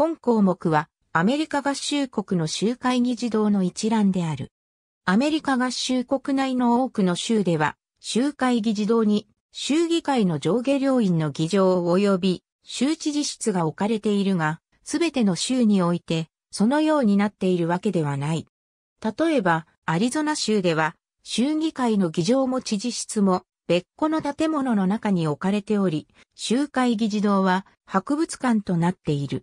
本項目は、アメリカ合衆国の州会議事堂の一覧である。アメリカ合衆国内の多くの州では、州会議事堂に、州議会の上下両院の議場及び、州知事室が置かれているが、すべての州において、そのようになっているわけではない。例えば、アリゾナ州では、州議会の議場も知事室も、別個の建物の中に置かれており、州会議事堂は博物館となっている。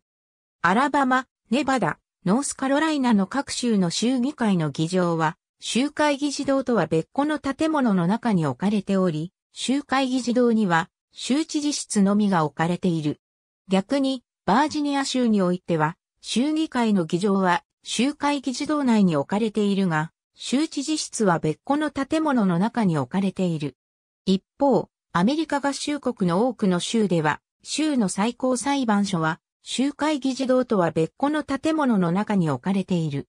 アラバマ、ネバダ、ノースカロライナの各州の州議会の議場は、州会議事堂とは別個の建物の中に置かれており、州会議事堂には州知事室のみが置かれている。逆に、バージニア州においては、州議会の議場は州会議事堂内に置かれているが、州知事室は別個の建物の中に置かれている。一方、アメリカ合衆国の多くの州では、州の最高裁判所は集会議事堂とは別個の建物の中に置かれている。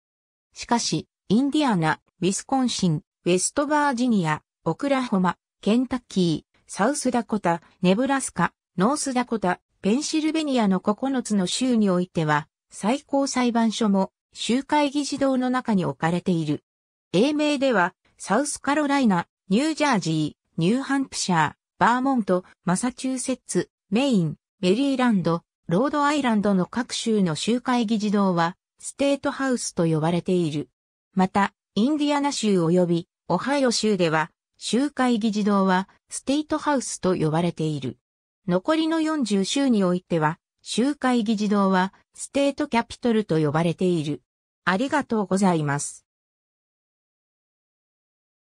しかし、インディアナ、ウィスコンシン、ウェストバージニア、オクラホマ、ケンタッキー、サウスダコタ、ネブラスカ、ノースダコタ、ペンシルベニアの9つの州においては、最高裁判所も集会議事堂の中に置かれている。英名では、サウスカロライナ、ニュージャージー、ニューハンプシャー、バーモント、マサチューセッツ、メイン、メリーランド、ロードアイランドの各州の集会議事堂は、ステートハウスと呼ばれている。また、インディアナ州及び、オハイオ州では、集会議事堂は、ステートハウスと呼ばれている。残りの40州においては、集会議事堂は、ステートキャピトルと呼ばれている。ありがとうございます。